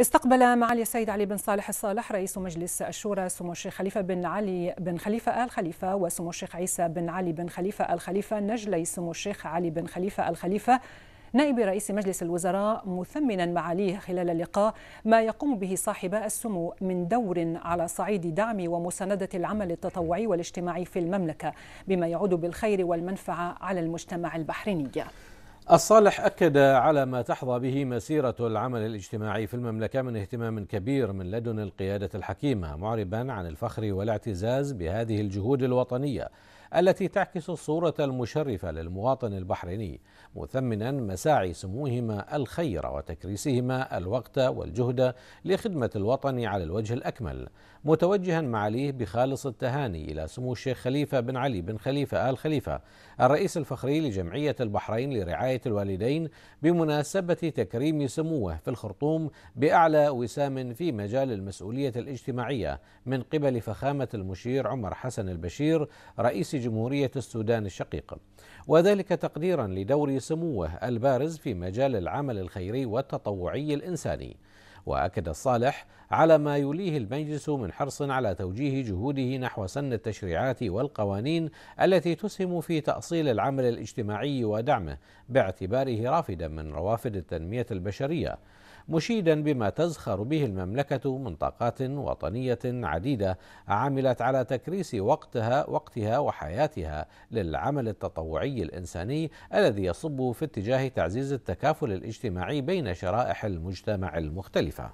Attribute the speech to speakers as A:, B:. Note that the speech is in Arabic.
A: استقبل معالي السيد علي بن صالح الصالح رئيس مجلس الشورى سمو الشيخ خليفه بن علي بن خليفه ال خليفه وسمو الشيخ عيسى بن علي بن خليفه ال خليفه نجلي سمو الشيخ علي بن خليفه ال خليفه نائب رئيس مجلس الوزراء مثمنا معاليه خلال اللقاء ما يقوم به صاحب السمو من دور على صعيد دعم ومساندة العمل التطوعي والاجتماعي في المملكة بما يعود بالخير والمنفعة على المجتمع البحريني
B: الصالح أكد على ما تحظى به مسيرة العمل الاجتماعي في المملكة من اهتمام كبير من لدن القيادة الحكيمة معربا عن الفخر والاعتزاز بهذه الجهود الوطنية التي تعكس الصورة المشرفة للمواطن البحريني مثمنا مساعي سموهما الخير وتكريسهما الوقت والجهد لخدمة الوطن على الوجه الأكمل متوجها معاليه بخالص التهاني إلى سمو الشيخ خليفة بن علي بن خليفة آل خليفة الرئيس الفخري لجمعية البحرين لرعاية الوالدين بمناسبة تكريم سموه في الخرطوم بأعلى وسام في مجال المسؤولية الاجتماعية من قبل فخامة المشير عمر حسن البشير رئيس جمهورية السودان الشقيقة وذلك تقديرا لدور سموه البارز في مجال العمل الخيري والتطوعي الإنساني واكد الصالح على ما يوليه المجلس من حرص على توجيه جهوده نحو سن التشريعات والقوانين التي تسهم في تاصيل العمل الاجتماعي ودعمه باعتباره رافدا من روافد التنميه البشريه مشيدا بما تزخر به المملكه من طاقات وطنيه عديده عملت على تكريس وقتها وقتها وحياتها للعمل التطوعي الانساني الذي يصب في اتجاه تعزيز التكافل الاجتماعي بين شرائح المجتمع المختلفه Schäfer.